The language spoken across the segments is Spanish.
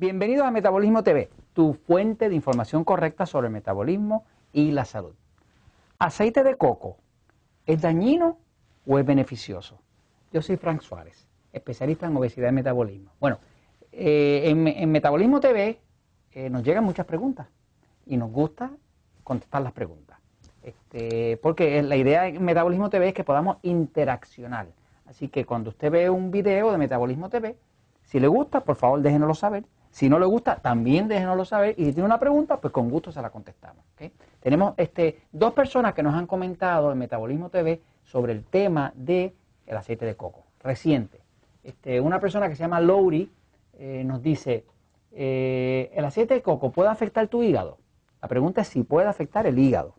Bienvenidos a Metabolismo TV, tu fuente de información correcta sobre el metabolismo y la salud. ¿Aceite de coco es dañino o es beneficioso? Yo soy Frank Suárez, especialista en obesidad y metabolismo. Bueno, eh, en, Metabolismo TV eh, nos llegan muchas preguntas y nos gusta contestar las preguntas. Este, porque la idea de Metabolismo TV es que podamos interaccionar. Así que cuando usted ve un video de Metabolismo TV, si le gusta, por favor déjenoslo saber si no le gusta, también déjenoslo saber. Y si tiene una pregunta, pues con gusto se la contestamos. Tenemos este, dos personas que nos han comentado en Metabolismo TV sobre el tema del el aceite de coco, reciente. Este, una persona que se llama Lowry eh, nos dice, eh, ¿el aceite de coco puede afectar tu hígado? La pregunta es si puede afectar el hígado.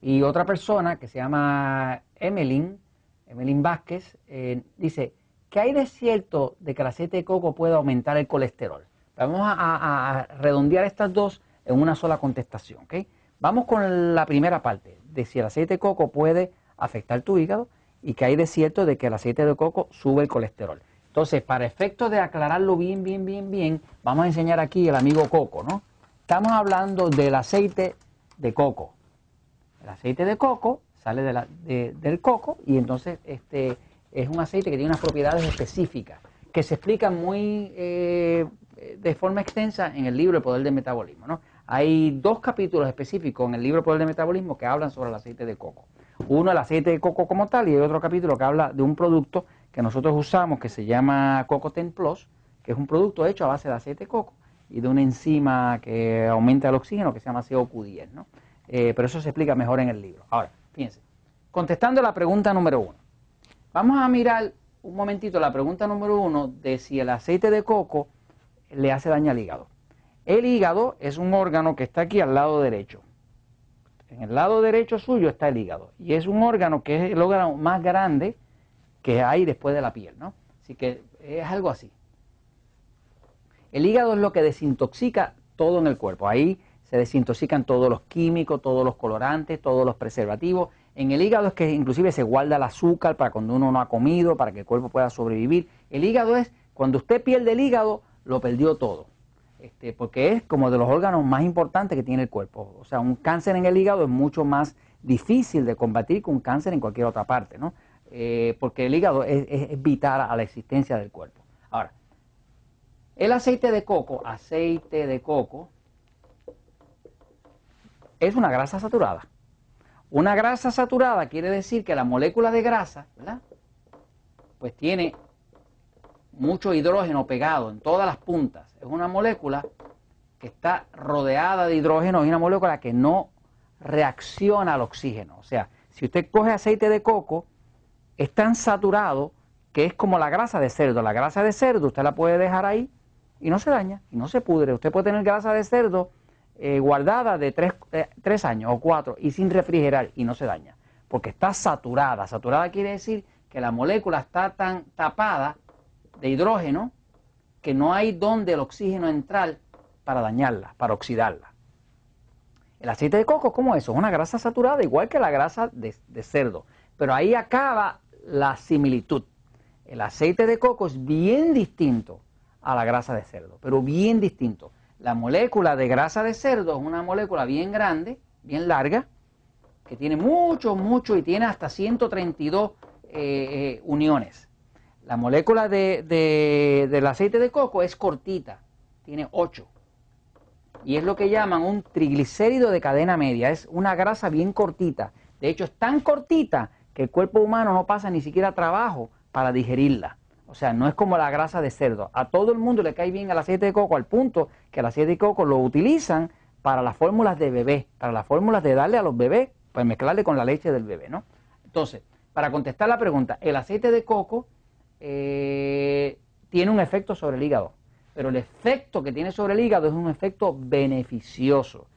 Y otra persona que se llama Emeline, Emeline Vázquez, eh, dice, ¿Qué hay de cierto de que el aceite de coco puede aumentar el colesterol? Vamos a, redondear estas dos en una sola contestación. Vamos con la primera parte, de si el aceite de coco puede afectar tu hígado y que hay de cierto de que el aceite de coco sube el colesterol. Entonces, para efectos de aclararlo bien, bien, bien, bien, vamos a enseñar aquí el amigo coco, ¿no? Estamos hablando del aceite de coco. El aceite de coco sale del coco y entonces este, es un aceite que tiene unas propiedades específicas que se explican muy eh, de forma extensa en el libro El Poder del Metabolismo. ¿no? Hay dos capítulos específicos en el libro El Poder del Metabolismo que hablan sobre el aceite de coco. Uno, el aceite de coco como tal, y hay otro capítulo que habla de un producto que nosotros usamos que se llama Coco Plus, que es un producto hecho a base de aceite de coco y de una enzima que aumenta el oxígeno que se llama COQ10. ¿no? Eh, pero eso se explica mejor en el libro. Ahora, fíjense, contestando la pregunta número uno. Vamos a mirar un momentito la pregunta número uno de si el aceite de coco le hace daño al hígado. El hígado es un órgano que está aquí al lado derecho. En el lado derecho suyo está el hígado. Y es un órgano que es el órgano más grande que hay después de la piel, ¿no? Así que es algo así. El hígado es lo que desintoxica todo en el cuerpo. Ahí se desintoxican todos los químicos, todos los colorantes, todos los preservativos en el hígado es que inclusive se guarda el azúcar para cuando uno no ha comido, para que el cuerpo pueda sobrevivir. El hígado es, cuando usted pierde el hígado, lo perdió todo. Este, porque es como de los órganos más importantes que tiene el cuerpo. O sea, un cáncer en el hígado es mucho más difícil de combatir que un cáncer en cualquier otra parte, ¿no? Eh, porque el hígado es vital a la existencia del cuerpo. Ahora, el aceite de coco, aceite de coco, es una grasa saturada. Una grasa saturada quiere decir que la molécula de grasa, ¿verdad? Pues tiene mucho hidrógeno pegado en todas las puntas. Es una molécula que está rodeada de hidrógeno y una molécula que no reacciona al oxígeno. O sea, si usted coge aceite de coco, es tan saturado que es como la grasa de cerdo. La grasa de cerdo usted la puede dejar ahí y no se daña, y no se pudre. Usted puede tener grasa de cerdo eh, guardada de eh, tres, años o cuatro y sin refrigerar y no se daña, porque está saturada. Saturada quiere decir que la molécula está tan tapada de hidrógeno que no hay donde el oxígeno entrar para dañarla, para oxidarla. El aceite de coco, ¿cómo eso? Es una grasa saturada, igual que la grasa de cerdo. Pero ahí acaba la similitud. El aceite de coco es bien distinto a la grasa de cerdo, pero bien distinto. La molécula de grasa de cerdo es una molécula bien grande, bien larga, que tiene mucho, mucho y tiene hasta 132 eh, eh, uniones. La molécula de, del aceite de coco es cortita, tiene 8. Y es lo que llaman un triglicérido de cadena media, es una grasa bien cortita. De hecho, es tan cortita que el cuerpo humano no pasa ni siquiera trabajo para digerirla. O sea, no es como la grasa de cerdo. A todo el mundo le cae bien el aceite de coco al punto que el aceite de coco lo utilizan para las fórmulas de bebé, para las fórmulas de darle a los bebés, pues mezclarle con la leche del bebé, ¿no? Entonces, para contestar la pregunta, el aceite de coco eh, tiene un efecto sobre el hígado, pero el efecto que tiene sobre el hígado es un efecto beneficioso,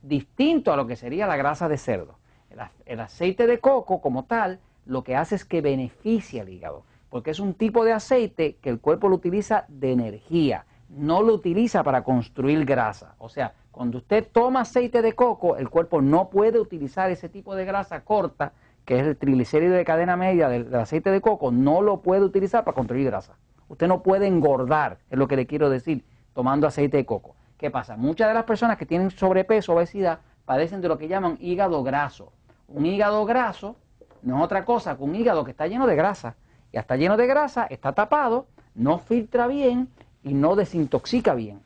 distinto a lo que sería la grasa de cerdo. El, el aceite de coco como tal lo que hace es que beneficia al hígado porque es un tipo de aceite que el cuerpo lo utiliza de energía, no lo utiliza para construir grasa. O sea, cuando usted toma aceite de coco, el cuerpo no puede utilizar ese tipo de grasa corta, que es el triglicérido de cadena media del, aceite de coco, no lo puede utilizar para construir grasa. Usted no puede engordar, es lo que le quiero decir, tomando aceite de coco. ¿Qué pasa? Muchas de las personas que tienen sobrepeso, obesidad, padecen de lo que llaman hígado graso. Un hígado graso no es otra cosa que un hígado que está lleno de grasa ya está lleno de grasa, está tapado, no filtra bien y no desintoxica bien.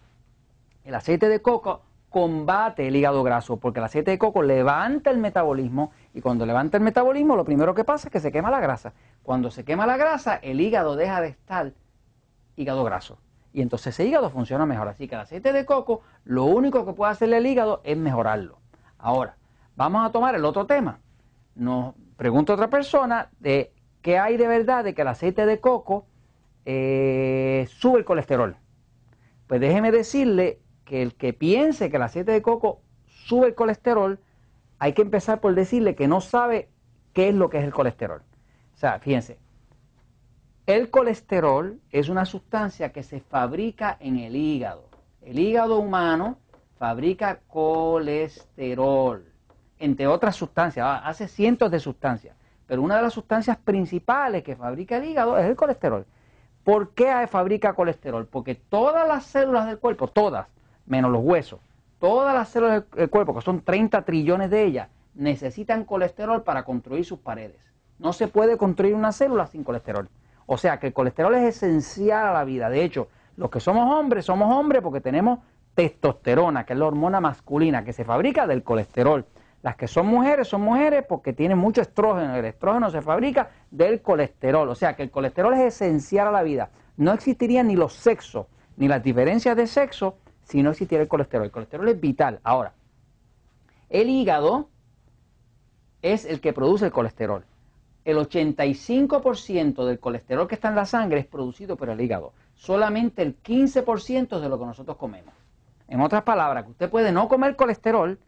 El aceite de coco combate el hígado graso porque el aceite de coco levanta el metabolismo y cuando levanta el metabolismo lo primero que pasa es que se quema la grasa. Cuando se quema la grasa el hígado deja de estar hígado graso y entonces ese hígado funciona mejor. Así que el aceite de coco lo único que puede hacerle el hígado es mejorarlo. Ahora, vamos a tomar el otro tema. Nos pregunta otra persona de que hay de verdad de que el aceite de coco eh, sube el colesterol. Pues déjeme decirle que el que piense que el aceite de coco sube el colesterol, hay que empezar por decirle que no sabe qué es lo que es el colesterol. O sea, fíjense, el colesterol es una sustancia que se fabrica en el hígado. El hígado humano fabrica colesterol, entre otras sustancias, ah, hace cientos de sustancias. Pero una de las sustancias principales que fabrica el hígado es el colesterol. ¿Por qué fabrica colesterol? Porque todas las células del cuerpo, todas, menos los huesos, todas las células del cuerpo, que son 30 trillones de ellas, necesitan colesterol para construir sus paredes. No se puede construir una célula sin colesterol. O sea que el colesterol es esencial a la vida. De hecho, los que somos hombres, somos hombres porque tenemos testosterona, que es la hormona masculina que se fabrica del colesterol. Las que son mujeres son mujeres porque tienen mucho estrógeno. El estrógeno se fabrica del colesterol. O sea que el colesterol es esencial a la vida. No existirían ni los sexos, ni las diferencias de sexo si no existiera el colesterol. El colesterol es vital. Ahora, el hígado es el que produce el colesterol. El 85% del colesterol que está en la sangre es producido por el hígado. Solamente el 15% es de lo que nosotros comemos. En otras palabras, que usted puede no comer colesterol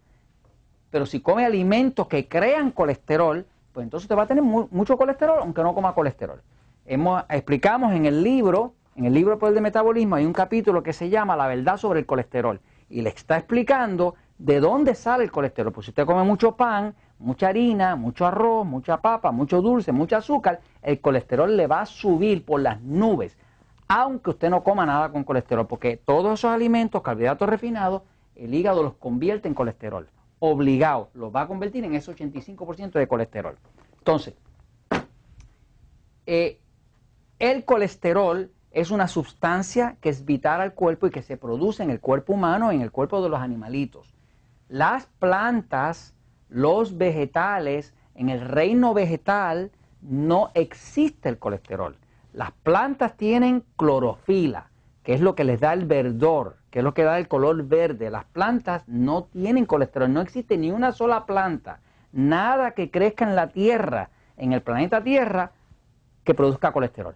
pero si come alimentos que crean colesterol, pues entonces te va a tener mucho colesterol, aunque no coma colesterol. Hemos, explicamos en el libro, en el libro Poder de Metabolismo, hay un capítulo que se llama La verdad sobre el colesterol. Y le está explicando de dónde sale el colesterol. Pues si usted come mucho pan, mucha harina, mucho arroz, mucha papa, mucho dulce, mucho azúcar, el colesterol le va a subir por las nubes, aunque usted no coma nada con colesterol, porque todos esos alimentos, carbohidratos refinados, el hígado los convierte en colesterol obligado, lo va a convertir en ese 85% de colesterol. Entonces, eh, el colesterol es una sustancia que es vital al cuerpo y que se produce en el cuerpo humano y en el cuerpo de los animalitos. Las plantas, los vegetales, en el reino vegetal no existe el colesterol. Las plantas tienen clorofila, que es lo que les da el verdor que es lo que da el color verde. Las plantas no tienen colesterol, no existe ni una sola planta, nada que crezca en la Tierra, en el planeta Tierra, que produzca colesterol.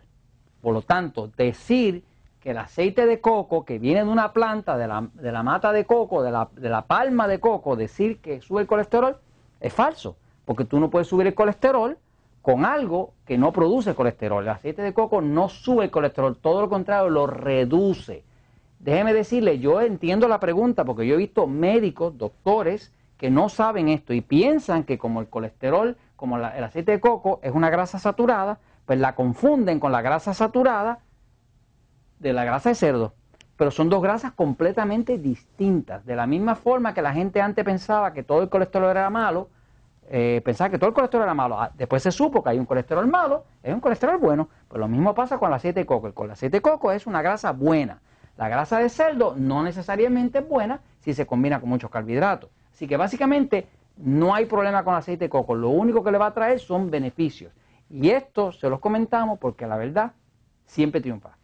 Por lo tanto, decir que el aceite de coco que viene de una planta, de la, mata de coco, de la, de la palma de coco, decir que sube el colesterol es falso, porque tú no puedes subir el colesterol con algo que no produce colesterol. El aceite de coco no sube el colesterol, todo lo contrario, lo reduce. Déjeme decirle, yo entiendo la pregunta porque yo he visto médicos, doctores, que no saben esto y piensan que como el colesterol, como el aceite de coco es una grasa saturada, pues la confunden con la grasa saturada de la grasa de cerdo. Pero son dos grasas completamente distintas. De la misma forma que la gente antes pensaba que todo el colesterol era malo, eh, pensaba que todo el colesterol era malo. Ah, después se supo que hay un colesterol malo, es un colesterol bueno. Pues lo mismo pasa con el aceite de coco. El aceite de coco es una grasa buena. La grasa de cerdo no necesariamente es buena si se combina con muchos carbohidratos. Así que básicamente no hay problema con aceite de coco, lo único que le va a traer son beneficios. Y esto se los comentamos porque la verdad siempre triunfa.